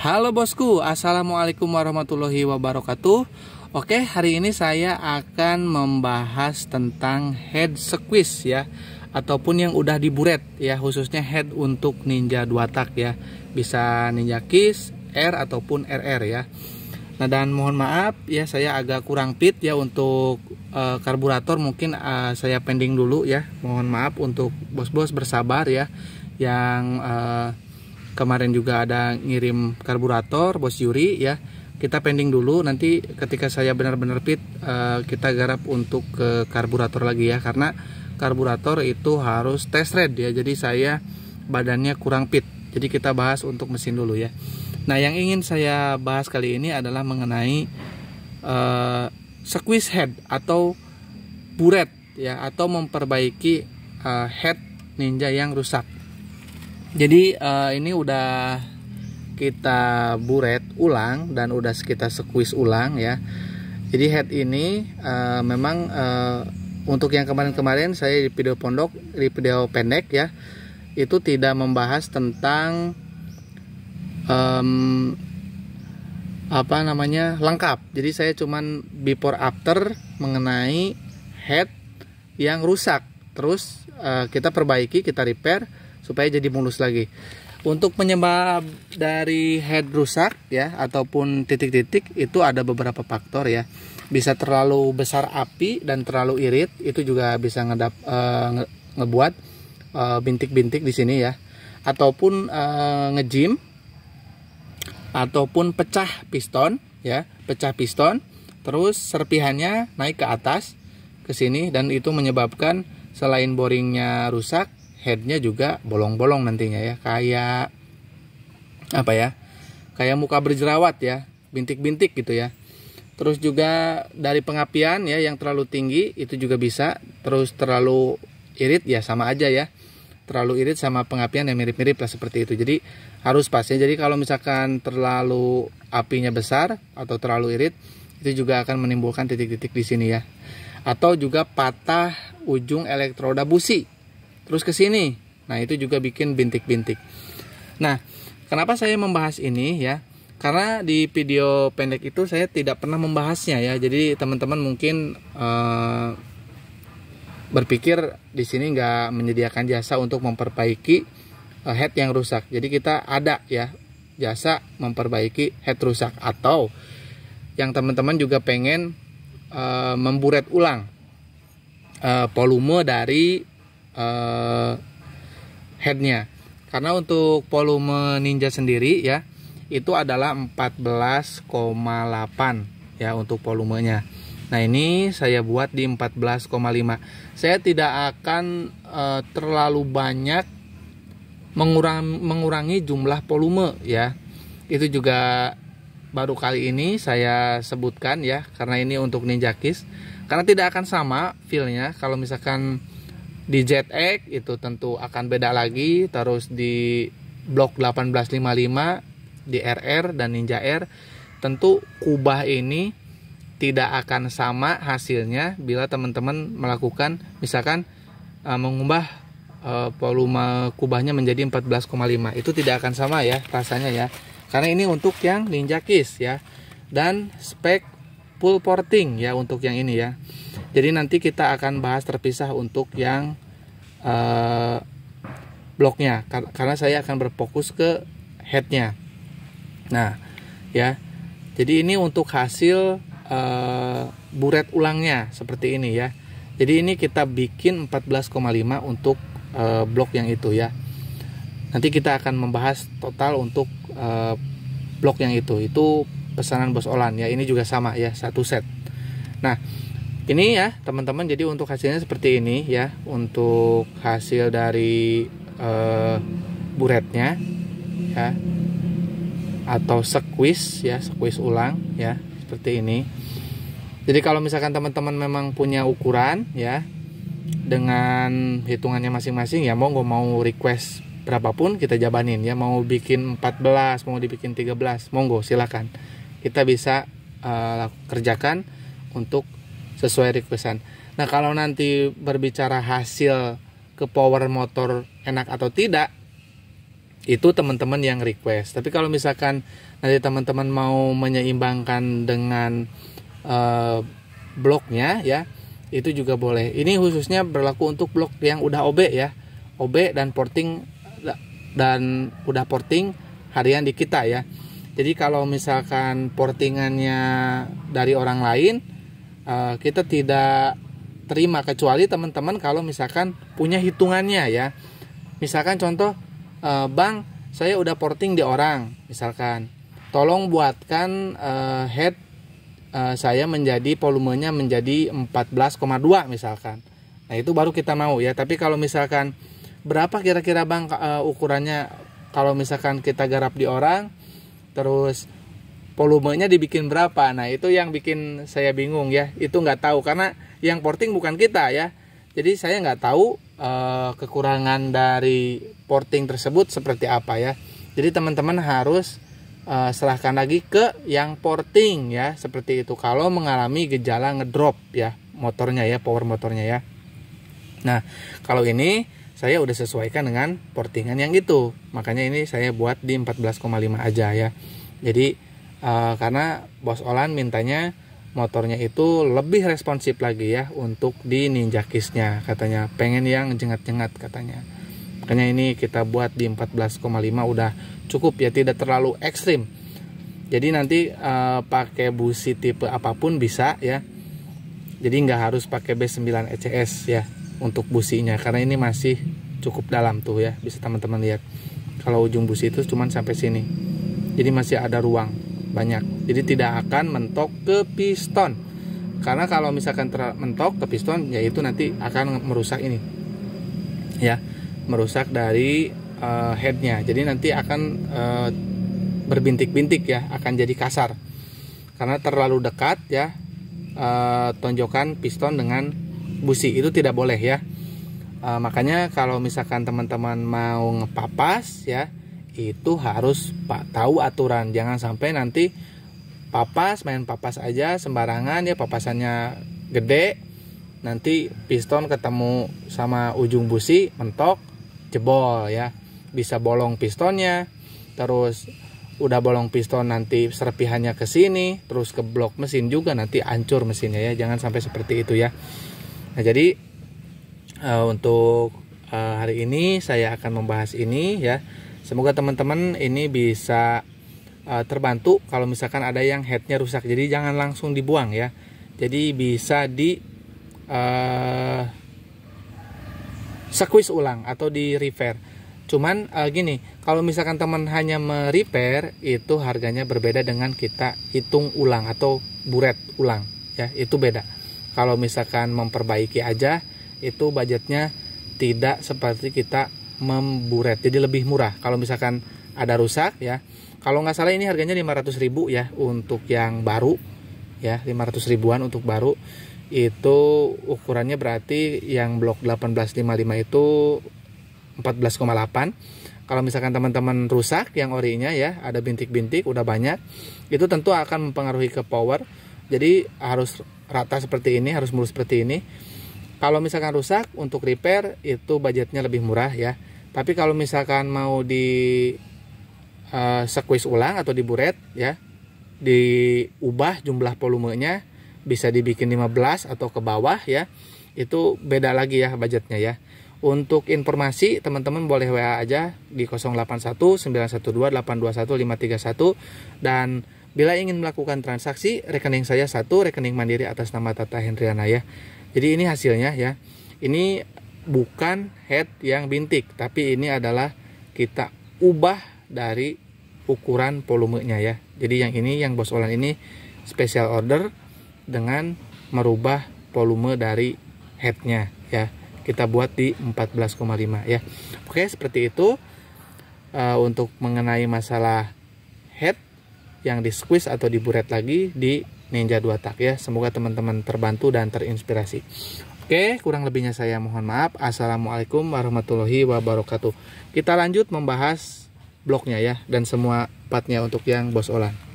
Halo bosku, assalamualaikum warahmatullahi wabarakatuh. Oke, hari ini saya akan membahas tentang head squeeze ya, ataupun yang udah diburet ya, khususnya head untuk ninja dua tak ya, bisa ninja kiss, R ataupun RR ya. Nah dan mohon maaf ya saya agak kurang fit ya untuk uh, karburator mungkin uh, saya pending dulu ya. Mohon maaf untuk bos-bos bersabar ya yang uh, kemarin juga ada ngirim karburator bos Yuri ya kita pending dulu nanti ketika saya benar-benar fit uh, kita garap untuk ke karburator lagi ya karena karburator itu harus test red ya jadi saya badannya kurang pit. jadi kita bahas untuk mesin dulu ya nah yang ingin saya bahas kali ini adalah mengenai uh, squeeze head atau buret ya atau memperbaiki uh, head ninja yang rusak jadi uh, ini udah kita buret ulang dan udah kita sekuis ulang ya jadi head ini uh, memang uh, untuk yang kemarin-kemarin saya di video pondok di video pendek ya itu tidak membahas tentang um, apa namanya lengkap jadi saya cuman before after mengenai head yang rusak terus uh, kita perbaiki kita repair supaya jadi mulus lagi untuk penyebab dari head rusak ya ataupun titik-titik itu ada beberapa faktor ya bisa terlalu besar api dan terlalu irit itu juga bisa ngedap e, nge, ngebuat eh, bintik-bintik e, di sini ya ataupun e, eh, ngejim ataupun pecah piston ya pecah piston terus serpihannya naik ke atas ke sini dan itu menyebabkan selain boringnya rusak headnya juga bolong-bolong nantinya ya kayak apa ya kayak muka berjerawat ya bintik-bintik gitu ya terus juga dari pengapian ya yang terlalu tinggi itu juga bisa terus terlalu irit ya sama aja ya terlalu irit sama pengapian yang mirip-mirip lah seperti itu jadi harus pas ya jadi kalau misalkan terlalu apinya besar atau terlalu irit itu juga akan menimbulkan titik-titik di sini ya atau juga patah ujung elektroda busi terus ke sini. Nah, itu juga bikin bintik-bintik. Nah, kenapa saya membahas ini ya? Karena di video pendek itu saya tidak pernah membahasnya ya. Jadi teman-teman mungkin uh, berpikir di sini nggak menyediakan jasa untuk memperbaiki uh, head yang rusak. Jadi kita ada ya jasa memperbaiki head rusak atau yang teman-teman juga pengen uh, memburet ulang uh, volume dari uh, headnya karena untuk volume Ninja sendiri ya itu adalah 14,8 ya untuk volumenya nah ini saya buat di 14,5 saya tidak akan uh, terlalu banyak mengurang, mengurangi jumlah volume ya itu juga baru kali ini saya sebutkan ya karena ini untuk ninja kiss karena tidak akan sama feelnya kalau misalkan di ZX itu tentu akan beda lagi terus di blok 1855 di RR dan Ninja R tentu kubah ini tidak akan sama hasilnya bila teman-teman melakukan misalkan e, mengubah e, volume kubahnya menjadi 14,5 itu tidak akan sama ya rasanya ya karena ini untuk yang ninja kiss ya dan spek full porting ya untuk yang ini ya jadi nanti kita akan bahas terpisah untuk yang eh, bloknya karena saya akan berfokus ke headnya. Nah, ya. Jadi ini untuk hasil eh, buret ulangnya seperti ini ya. Jadi ini kita bikin 14,5 untuk eh, blok yang itu ya. Nanti kita akan membahas total untuk eh, blok yang itu. Itu pesanan bos Olan ya. Ini juga sama ya, satu set. Nah, ini ya teman-teman jadi untuk hasilnya seperti ini ya untuk hasil dari uh, buretnya ya atau squeeze ya squeeze ulang ya seperti ini jadi kalau misalkan teman-teman memang punya ukuran ya dengan hitungannya masing-masing ya monggo mau request berapapun kita jabanin ya mau bikin 14 mau dibikin 13 monggo silakan kita bisa uh, kerjakan untuk sesuai requestan. Nah kalau nanti berbicara hasil ke power motor enak atau tidak itu teman-teman yang request. Tapi kalau misalkan nanti teman-teman mau menyeimbangkan dengan uh, bloknya ya itu juga boleh. Ini khususnya berlaku untuk blok yang udah OB ya. OB dan porting dan udah porting harian di kita ya. Jadi kalau misalkan portingannya dari orang lain Eh, kita tidak terima kecuali teman-teman kalau misalkan punya hitungannya ya misalkan contoh eh, bang saya udah porting di orang misalkan tolong buatkan eh, head saya menjadi volumenya menjadi 14,2 misalkan nah itu baru kita mau ya tapi kalau misalkan berapa kira-kira bang ukurannya kalau misalkan kita garap di orang terus volumenya dibikin berapa nah itu yang bikin saya bingung ya itu nggak tahu karena yang porting bukan kita ya jadi saya nggak tahu e, kekurangan dari porting tersebut seperti apa ya jadi teman-teman harus e, serahkan lagi ke yang porting ya seperti itu kalau mengalami gejala ngedrop ya motornya ya power motornya ya nah kalau ini saya udah sesuaikan dengan portingan yang itu makanya ini saya buat di 14,5 aja ya jadi Eh, karena bos Olan mintanya motornya itu lebih responsif lagi ya untuk di ninja kisnya katanya pengen yang jengat-jengat katanya makanya ini kita buat di 14,5 udah cukup ya tidak terlalu ekstrim jadi nanti e, pakai busi tipe apapun bisa ya jadi nggak harus pakai B9 ECS ya untuk businya karena ini masih cukup dalam tuh ya bisa teman-teman lihat kalau ujung busi itu cuma sampai sini jadi masih ada ruang banyak jadi tidak akan mentok ke piston karena kalau misalkan mentok ke piston yaitu nanti akan merusak ini ya merusak dari uh, headnya jadi nanti akan uh, berbintik-bintik ya akan jadi kasar karena terlalu dekat ya uh, tonjokan piston dengan busi itu tidak boleh ya uh, makanya kalau misalkan teman-teman mau ngepapas ya itu harus pak tahu aturan jangan sampai nanti papas main papas aja sembarangan ya papasannya gede nanti piston ketemu sama ujung busi mentok jebol ya bisa bolong pistonnya terus udah bolong piston nanti serpihannya ke sini terus ke blok mesin juga nanti hancur mesinnya ya jangan sampai seperti itu ya nah jadi uh, untuk uh, hari ini saya akan membahas ini ya Semoga teman-teman ini bisa uh, terbantu kalau misalkan ada yang headnya rusak. Jadi jangan langsung dibuang ya. Jadi bisa di uh, eh, sekuis ulang atau di repair. Cuman uh, gini, kalau misalkan teman hanya merepair itu harganya berbeda dengan kita hitung ulang atau buret ulang ya, itu beda. Kalau misalkan memperbaiki aja itu budgetnya tidak seperti kita memburet jadi lebih murah kalau misalkan ada rusak ya kalau nggak salah ini harganya 500 ribu ya untuk yang baru ya 500 ribuan untuk baru itu ukurannya berarti yang blok 1855 itu 14,8 kalau misalkan teman-teman rusak yang orinya ya ada bintik-bintik udah banyak itu tentu akan mempengaruhi ke power jadi harus rata seperti ini harus mulus seperti ini kalau misalkan rusak untuk repair itu budgetnya lebih murah ya tapi kalau misalkan mau di uh, eh, sekuis ulang atau diburet ya diubah jumlah volumenya bisa dibikin 15 atau ke bawah ya itu beda lagi ya budgetnya ya untuk informasi teman-teman boleh WA aja di 081-912-821-531 dan bila ingin melakukan transaksi rekening saya satu rekening mandiri atas nama Tata Hendriana ya jadi ini hasilnya ya ini bukan head yang bintik, tapi ini adalah kita ubah dari ukuran volumenya ya. Jadi yang ini yang bos olan ini special order dengan merubah volume dari headnya ya. Kita buat di 14,5 ya. Oke, seperti itu e, untuk mengenai masalah head yang di squeeze atau diburet lagi di Ninja 2 tak ya. Semoga teman-teman terbantu dan terinspirasi. Oke, kurang lebihnya saya mohon maaf. Assalamualaikum warahmatullahi wabarakatuh. Kita lanjut membahas bloknya ya dan semua partnya untuk yang bos olah.